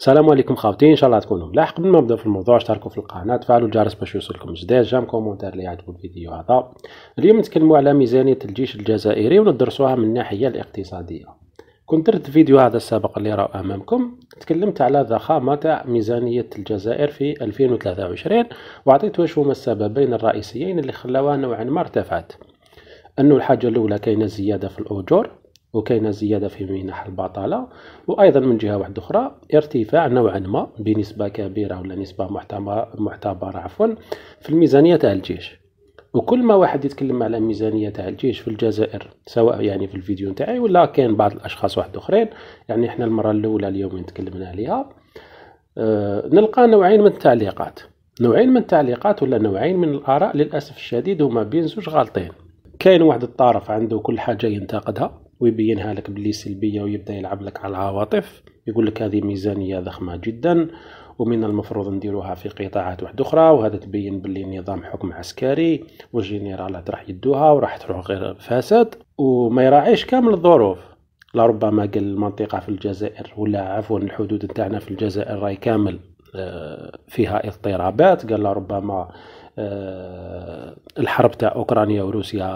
السلام عليكم خاوتي ان شاء الله تكونوا ملاح قبل ما نبدا في الموضوع اشتركوا في القناه تفعلوا الجرس باش يوصلكم جديد جام كومونتير اللي يعجبو الفيديو هذا اليوم نتكلموا على ميزانيه الجيش الجزائري وندرسوها من الناحيه الاقتصاديه كنت درت فيديو هذا السابق اللي راه امامكم تكلمت على ضخامه تاع ميزانيه الجزائر في 2023 وعطيت واش هما السببين الرئيسيين اللي خلاوها نوعا ما ارتفعت انه الحاجه الاولى كاينه زياده في الاجور وكاينه زياده في منح البطاله وايضا من جهه واحده اخرى ارتفاع نوعا ما بنسبه كبيره ولا نسبه معتبره عفوا في الميزانيه تاع الجيش وكل ما واحد يتكلم على ميزانيه تاع الجيش في الجزائر سواء يعني في الفيديو نتاعي ولا كاين بعض الاشخاص واحد اخرين يعني احنا المره الاولى اليوم تكلمنا عليها أه نلقى نوعين من التعليقات نوعين من التعليقات ولا نوعين من الاراء للاسف الشديد هما بين زوج غالطين كاين واحد الطرف عنده كل حاجه ينتقدها ويبينها لك باللي سلبيه ويبدا يلعب لك على العواطف يقول لك هذه ميزانيه ضخمه جدا ومن المفروض نديروها في قطاعات واحده اخرى وهذا تبين باللي نظام حكم عسكري والجنرالات راح يدوها وراح تروح غير فاسد وما يراعيش كامل الظروف لربما قال المنطقه في الجزائر ولا عفوا الحدود نتاعنا في الجزائر راي كامل آه، فيها اضطرابات قال ربما آه، الحرب تاع اوكرانيا وروسيا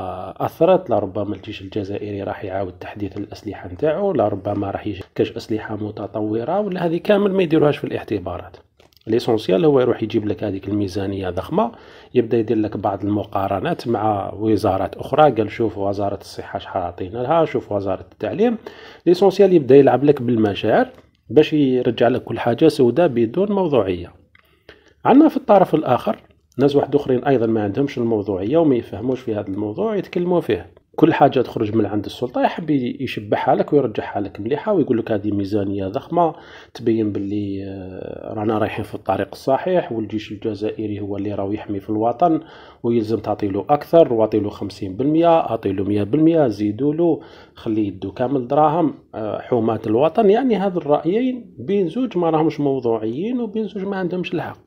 اثرت لربما الجيش الجزائري راح يعاود تحديث الاسلحه نتاعو لربما راح يكش اسلحه متطوره ولا هذه كامل ما يديروهاش في الاعتبارات ليسونسيال هو يروح يجيب لك هذيك الميزانيه ضخمه يبدا يدير لك بعض المقارنات مع وزارات اخرى قال شوف وزاره الصحه شحال عطينا لها شوف وزاره التعليم ليسونسيال يبدا يلعب لك بالمشاعر باش يرجع لك كل حاجة سوداء بدون موضوعية عندنا في الطرف الآخر ناس واحد أخرين أيضا ما عندهمش الموضوعية وما يفهموش في هذا الموضوع يتكلموا فيه كل حاجه تخرج من عند السلطه يحب يشبهها لك ويرجعها لك مليحه ويقول لك هذه ميزانيه ضخمه تبين باللي آه، رانا رايحين في الطريق الصحيح والجيش الجزائري هو اللي راه يحمي في الوطن ويلزم تعطي له اكثر واعطي له 50% اعطي له 100% زيدوا له خليه يدو كامل دراهم آه، حومات الوطن يعني هذ الرايين بين زوج ما راهمش موضوعيين وبين زوج ما عندهمش الحق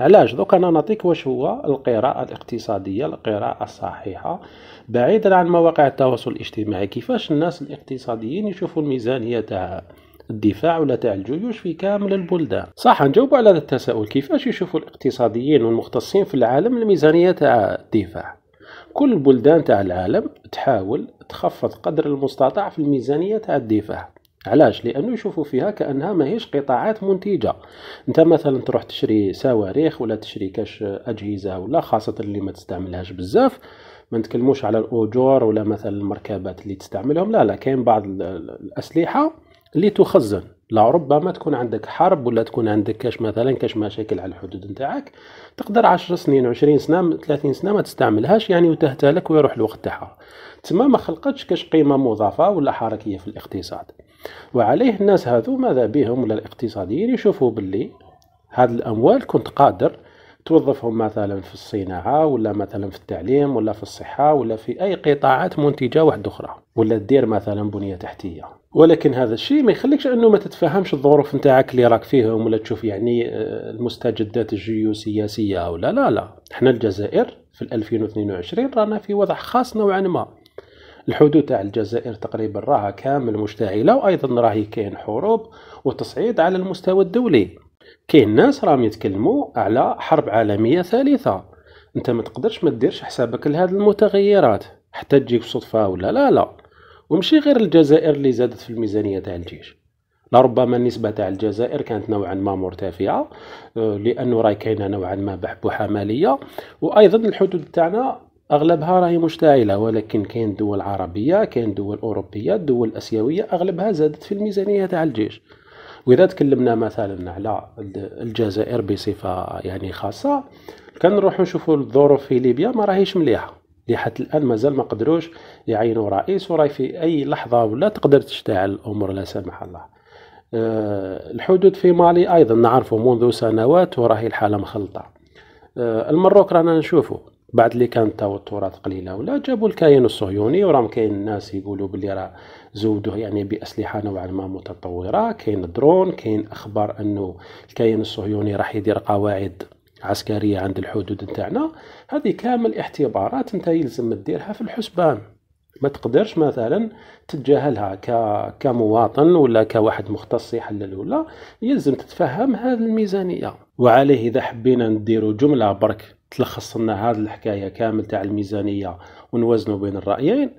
علاش دوك انا نعطيك واش هو القراءه الاقتصاديه القراءه الصحيحه بعيدا عن مواقع التواصل الاجتماعي كيفاش الناس الاقتصاديين يشوفوا الميزانيه تاع الدفاع ولا تاع الجيوش في كامل البلدان صح نجاوبوا على هذا التساؤل كيفاش يشوفوا الاقتصاديين والمختصين في العالم الميزانيه تاع الدفاع كل البلدان تاع العالم تحاول تخفض قدر المستطاع في الميزانيه تاع الدفاع علاش لانه يشوفوا فيها كانها ماهيش قطاعات منتجه انت مثلا تروح تشري صواريخ ولا تشري كاش اجهزه ولا خاصه اللي ما تستعملهاش بزاف ما نتكلموش على الاجور ولا مثلا المركبات اللي تستعملهم لا لا كاين بعض الاسلحه اللي تخزن لا ربما تكون عندك حرب ولا تكون عندك كاش مثلا كاش مشاكل على الحدود نتاعك تقدر 10 سنين 20 سنه 30 سنه ما تستعملهاش يعني وتهتلك ويروح الوقت تاعها تما ما خلقتش كاش قيمه مضافه ولا حركيه في الاقتصاد وعليه الناس هذو ماذا بهم ولا الاقتصاديين يشوفوا باللي هاد الاموال كنت قادر توظفهم مثلا في الصناعه ولا مثلا في التعليم ولا في الصحه ولا في اي قطاعات منتجه واحده اخرى ولا دير مثلا بنيه تحتيه ولكن هذا الشيء ما يخليكش انه ما تتفهمش الظروف نتاعك اللي راك فيهم ولا تشوف يعني آه، المستجدات الجيوسياسيه ولا لا لا احنا الجزائر في 2022 رانا في وضع خاص نوعا ما الحدود تاع الجزائر تقريبا راها كامل مشتعله وايضا راهي كاين حروب وتصعيد على المستوى الدولي كاين ناس راهم يتكلموا على حرب عالميه ثالثه انت ما تقدرش ما ديرش حسابك لهذه المتغيرات حتى تجيك صدفه ولا لا لا ومشي غير الجزائر اللي زادت في الميزانيه تاع الجيش لربما النسبة تاع الجزائر كانت نوعا ما مرتفعة آه، لأنه راي كاينة نوعا ما بحبوحة مالية وأيضا الحدود تاعنا اغلبها راهي مشتعله ولكن كاين دول عربيه كاين دول اوروبيه دول اسيويه اغلبها زادت في الميزانيه تاع الجيش واذا تكلمنا مثلا على الجزائر بصفه يعني خاصه كنروحوا نشوفوا الظروف في ليبيا ما راهيش مليحه لحد الان مازال ما قدروش يعينوا رئيس وراي في اي لحظه ولا تقدر تشتعل الامور لا سمح الله آه، الحدود في مالي ايضا نعرفه منذ سنوات وراهي الحاله مخلطه آه، المروك رانا نشوفه بعد اللي كانت توترات قليله ولا جابوا الكيان الصهيوني وراهم كاين الناس يقولوا بلي راه زودوه يعني باسلحه نوعا ما متطوره كاين درون كاين اخبار انه الكيان الصهيوني راح يدير قواعد عسكريه عند الحدود نتاعنا هذه كامل احتبارات انت يلزم ديرها في الحسبان ما تقدرش مثلا تتجاهلها ك... كمواطن ولا كواحد مختص يحلل ولا يلزم تتفهم هذه الميزانيه وعليه اذا حبينا نديروا جمله برك تلخص لنا هذه الحكايه كامل تاع الميزانيه ونوازنوا بين الرايين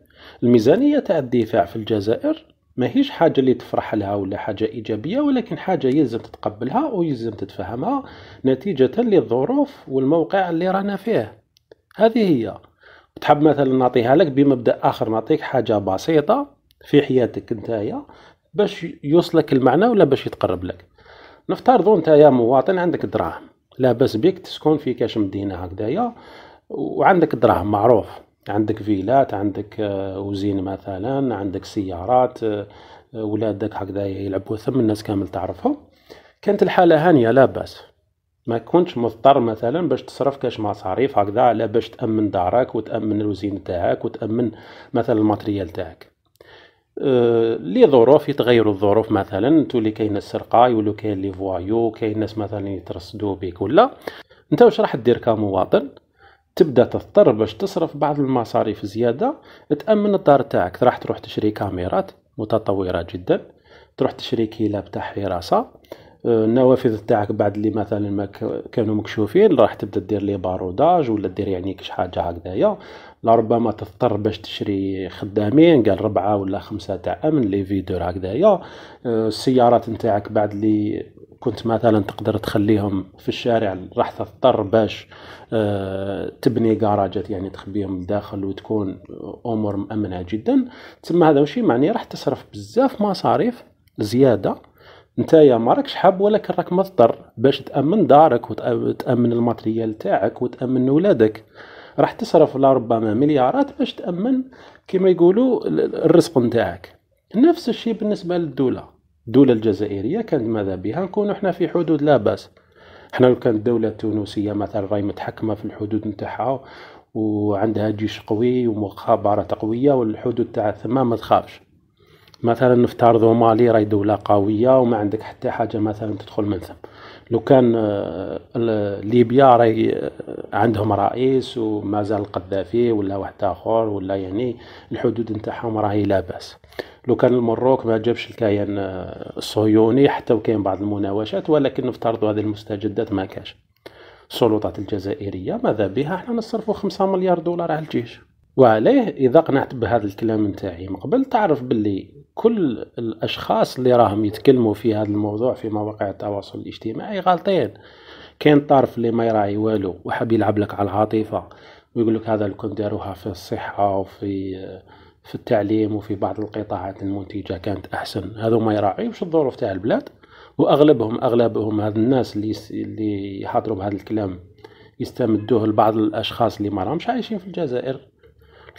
الميزانيه تاع الدفاع في الجزائر ماهيش حاجه اللي تفرح لها ولا حاجه ايجابيه ولكن حاجه يلزم تتقبلها ويلزم تتفهمها نتيجه للظروف والموقع اللي رانا فيه هذه هي تحب مثلا نعطيها لك بمبدا اخر نعطيك حاجه بسيطه في حياتك نتايا باش يوصلك المعنى ولا باش يتقرب لك نفترضوا نتايا مواطن عندك دراهم لاباس بيك تسكن في كاش مدينه هكذايا وعندك دراهم معروف عندك فيلات عندك آه، وزين مثلا عندك سيارات آه، ولادك هكذايا يلعبوا ثم الناس كامل تعرفهم كانت الحاله هانيه لاباس ما كنتش مضطر مثلا باش تصرف كاش مصاريف هكذا على باش تامن دارك وتامن الوزين تاعك وتامن مثلا الماتريال تاعك آه، لظروف يتغيروا الظروف مثلا تولي كاين السرقه يولو كاين لي فوايو كاين ناس مثلا يترصدوا بك ولا انت واش راح دير كمواطن تبدا تضطر باش تصرف بعض المصاريف زياده تامن الدار تاعك راح تروح تشري كاميرات متطوره جدا تروح تشري كلاب تاع حراسه النوافذ تاعك بعد اللي مثلا ما كانوا مكشوفين راح تبدا دير لي باروداج ولا دير يعني كش حاجه هكذايا لربما تضطر باش تشري خدامين قال ربعه ولا خمسه تاع امن لي فيدور هكذايا آه، السيارات نتاعك بعد اللي كنت مثلا تقدر تخليهم في الشارع راح تضطر باش آه، تبني كراجات يعني تخبيهم لداخل وتكون امور مامنه جدا تسمى هذا وشي معني راح تصرف بزاف مصاريف زياده نتايا ما راكش حاب ولكن راك مضطر باش تامن دارك وتامن الماتريال تاعك وتامن ولادك راح تصرف لربما مليارات باش تامن كما يقولوا الرزق نتاعك نفس الشيء بالنسبه للدوله الدوله الجزائريه كانت ماذا بها نكونوا احنا في حدود لا باس احنا لو كانت الدوله التونسيه مثلا راهي متحكمه في الحدود نتاعها وعندها جيش قوي ومخابرات قويه والحدود تاع ما تخافش مثلا نفترضوا مالي راهي دولة قوية وما عندك حتى حاجة مثلا تدخل ثم لو كان آه، ليبيا راهي آه، عندهم رئيس ومازال القذافي ولا واحد اخر ولا يعني الحدود نتاعهم راهي لاباس لو كان المروك ما جابش الكيان آه، الصهيوني حتى وكاين بعض المناوشات ولكن نفترضوا هذه المستجدات ما كاش السلطات الجزائرية ماذا بها احنا نصرفوا خمسة مليار دولار على الجيش وعليه اذا قنعت بهذا الكلام نتاعي من قبل تعرف باللي كل الاشخاص اللي راهم يتكلموا في هذا الموضوع في مواقع التواصل الاجتماعي غالطين كاين طرف اللي ما يراعي والو وحاب يلعب لك على العاطفه ويقول لك هذا اللي داروها في الصحه وفي في التعليم وفي بعض القطاعات المنتجه كانت احسن هذو ما يراعيوش الظروف تاع البلاد واغلبهم اغلبهم هاد الناس اللي اللي يحاضروا بهذا الكلام يستمدوه لبعض الاشخاص اللي ما راهمش عايشين في الجزائر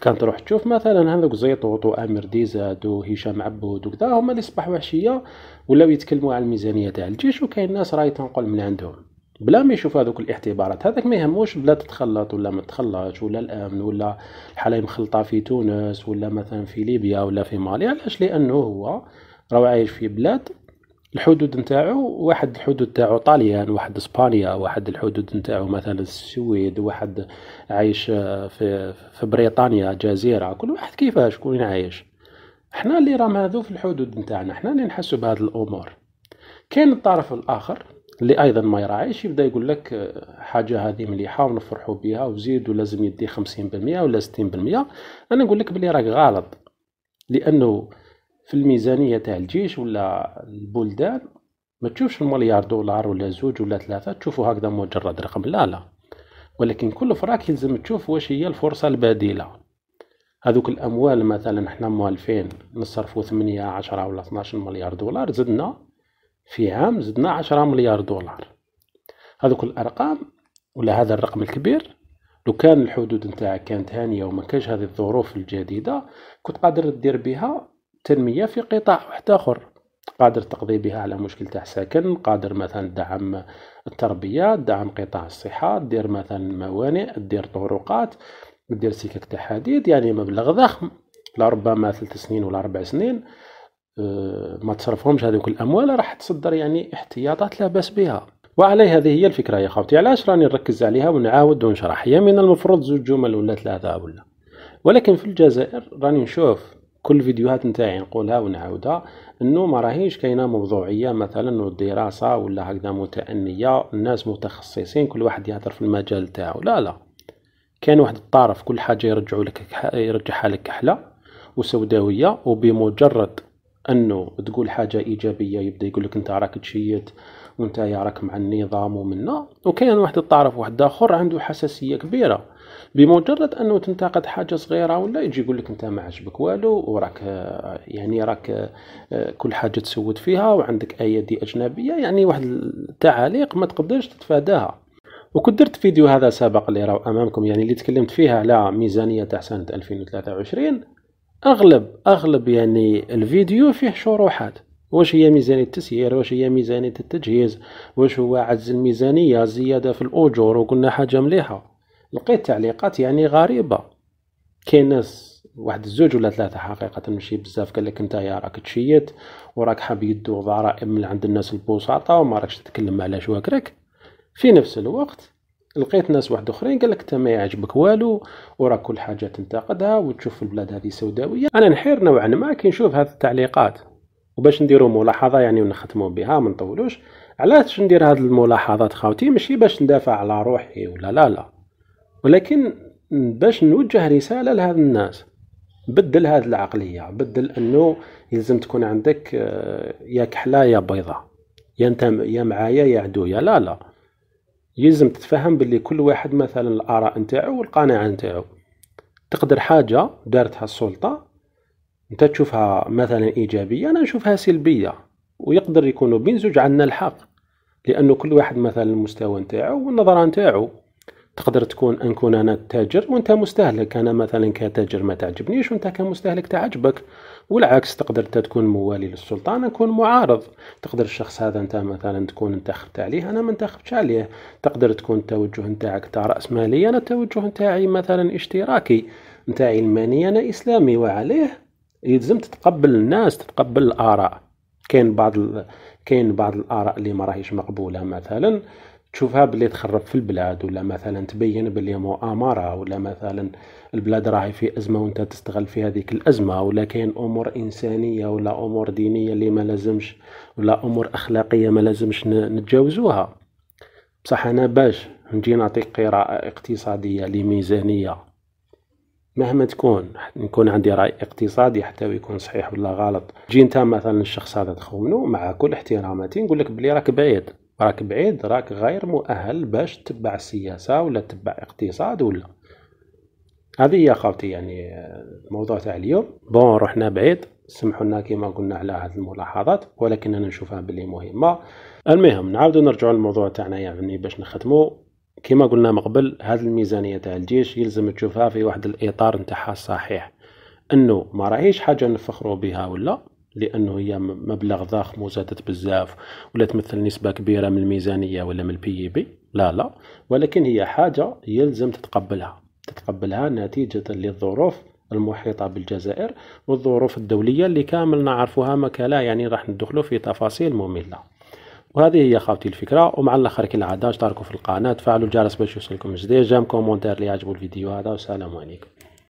كان تروح تشوف مثلا هذوك زيطوط وامر ديزاد وهشام عبود وكذا هما اللي صبح وحشيه ولاو يتكلموا على الميزانيه تاع الجيش وكاين ناس راهي تنقل من عندهم بلا ما يشوف هذوك الاعتبارات هذاك ما يهموش بلا تتخلط ولا ما تتخلطش ولا الامن ولا الحاله مخلطه في تونس ولا مثلا في ليبيا ولا في مالي علاش لانه هو راه عايش في بلاد الحدود نتاعو واحد الحدود نتاعو طاليان واحد اسبانيا واحد الحدود نتاعو مثلا السويد واحد عايش آه، في في بريطانيا جزيره كل واحد كيفاش كون عايش احنا اللي رمادو في الحدود نتاعنا احنا اللي نحسو بهذه الامور كاين الطرف الاخر اللي ايضا ما يراعيش يبدا يقول لك آه، حاجه هذه مليحه ونفرحوا بها وزيد ولازم يدي 50% ولا 60% انا نقول لك بلي راك غلط لانه في الميزانيه تاع الجيش ولا البلدان ما تشوفش المليار دولار ولا زوج ولا ثلاثه تشوفوا هكذا مجرد رقم لا لا ولكن كل فراك يلزم تشوف واش هي الفرصه البديله هذوك الاموال مثلا حنا موالفين نصرفوا 8 10 ولا 12 مليار دولار زدنا في عام زدنا 10 مليار دولار هذوك الارقام ولا هذا الرقم الكبير لو كان الحدود نتاعك كانت هانيه وما كانش هذه الظروف الجديده كنت قادر دير بها التنميه في قطاع واحد اخر قادر تقضي بها على مشكل تاع سكن قادر مثلا دعم التربيه دعم قطاع الصحه دير مثلا موانئ دير طرقات دير سكك تاع حديد يعني مبلغ ضخم لربما ثلاث سنين ولا اربع سنين آه، ما تصرفهمش هذوك الاموال راح تصدر يعني احتياطات لا باس بها وعلي هذه هي الفكره يا خوتي علاش راني نركز عليها ونعاود ونشرح هي من المفروض زوج جمل ولا ثلاثه ولا ولكن في الجزائر راني نشوف كل الفيديوهات نتاعي نقولها ونعاودها انه ما راهيش كاينه موضوعيه مثلا الدراسه ولا هكذا متأنيه الناس متخصصين كل واحد يهضر في المجال تاعو لا لا كان واحد الطرف كل حاجه يرجعوا لك يرجعها لك كحله وسوداويه وبمجرد انه تقول حاجه ايجابيه يبدا يقول لك انت راك تشيت وانت يا راك مع النظام ومنا وكاين واحد الطرف واحد اخر عنده حساسيه كبيره بمجرد انه تنتقد حاجه صغيره ولا يجي يقول لك انت ما عجبك والو وراك يعني راك كل حاجه تسود فيها وعندك ايادي اجنبيه يعني واحد التعاليق ما تقدرش تتفاداها وكنت درت فيديو هذا سابق اللي راه امامكم يعني اللي تكلمت فيها على ميزانيه تاع سنه 2023 اغلب اغلب يعني الفيديو فيه شروحات واش هي ميزانية التسيير واش هي ميزانية التجهيز واش هو عجز الميزانية زيادة في الأجور وقلنا حاجة مليحة لقيت تعليقات يعني غريبة كاين ناس واحد الزوج ولا ثلاثة حقيقة ماشي بزاف قال لك نتايا راك تشيت وراك حاب يدو ضرائب من عند الناس البوساطه وما راكش تتكلم على شواكرك في نفس الوقت لقيت ناس واحد اخرين قال لك انت ما يعجبك والو وراه كل حاجه تنتقدها وتشوف البلاد هذه سوداويه انا نحير نوعا ما كي نشوف هذه التعليقات وباش نديروا ملاحظه يعني ونختموا بها ما نطولوش علاش ندير هذه الملاحظات خاوتي ماشي باش ندافع على روحي ولا لا لا ولكن باش نوجه رساله لهاد الناس بدل هذه العقليه بدل انه يلزم تكون عندك آه، يا كحله يا بيضه يا انت يا معايا يا عدويا لا لا يلزم تتفهم باللي كل واحد مثلا الاراء نتاعو والقناعه نتاعو تقدر حاجه دارتها السلطه انت تشوفها مثلا ايجابيه انا نشوفها سلبيه ويقدر يكونوا بين زوج عندنا الحق لانه كل واحد مثلا المستوى نتاعو والنظره نتاعو تقدر تكون نكون انا تاجر وانت مستهلك انا مثلا كتاجر ما تعجبنيش وانت كمستهلك تعجبك والعكس تقدر انت تكون موالي للسلطان اكون معارض تقدر الشخص هذا انت مثلا تكون انتخبت عليه انا ما انتخبتش عليه تقدر تكون التوجه نتاعك تاع راس مالي انا التوجه نتاعي مثلا اشتراكي نتاع علماني انا اسلامي وعليه يلزم تتقبل الناس تتقبل الاراء كاين بعض ال... كاين بعض الاراء اللي ما راهيش مقبوله مثلا تشوفها باللي تخرب في البلاد ولا مثلا تبين باللي مؤامره ولا مثلا البلاد راهي في ازمه وانت تستغل في هذيك الازمه ولا كاين امور انسانيه ولا امور دينيه اللي ما لازمش ولا امور اخلاقيه ما لازمش نتجاوزوها بصح انا باش نجي نعطيك قراءه اقتصاديه لميزانيه مهما تكون نكون عندي راي اقتصادي حتى يكون صحيح ولا غلط جي انت مثلا الشخص هذا تخونه مع كل احتراماتي نقول لك بلي راك بعيد راك بعيد راك غير مؤهل باش تتبع السياسه ولا تتبع اقتصاد ولا هذه هي خالتي يعني الموضوع آه، تاع اليوم بون رحنا بعيد سمحوا لنا كما قلنا على هذه الملاحظات ولكن انا نشوفها باللي مهمه المهم نعاودوا نرجعوا للموضوع تاعنا يعني باش نختمو كما قلنا من قبل هذه الميزانيه تاع الجيش يلزم تشوفها في واحد الاطار نتاعها الصحيح انه ما راهيش حاجه نفخروا بها ولا لانه هي مبلغ ضخم وزادت بزاف ولا تمثل نسبه كبيره من الميزانيه ولا من البي بي لا لا ولكن هي حاجه يلزم تتقبلها تتقبلها نتيجه للظروف المحيطه بالجزائر والظروف الدوليه اللي كامل نعرفوها مكلا يعني راح ندخلوا في تفاصيل ممله وهذه هي خاوتي الفكره ومع الاخر كالعاده اشتركوا في القناه فعلوا الجرس باش يوصلكم جديد جام كومونتير اللي يعجبوا الفيديو هذا والسلام عليكم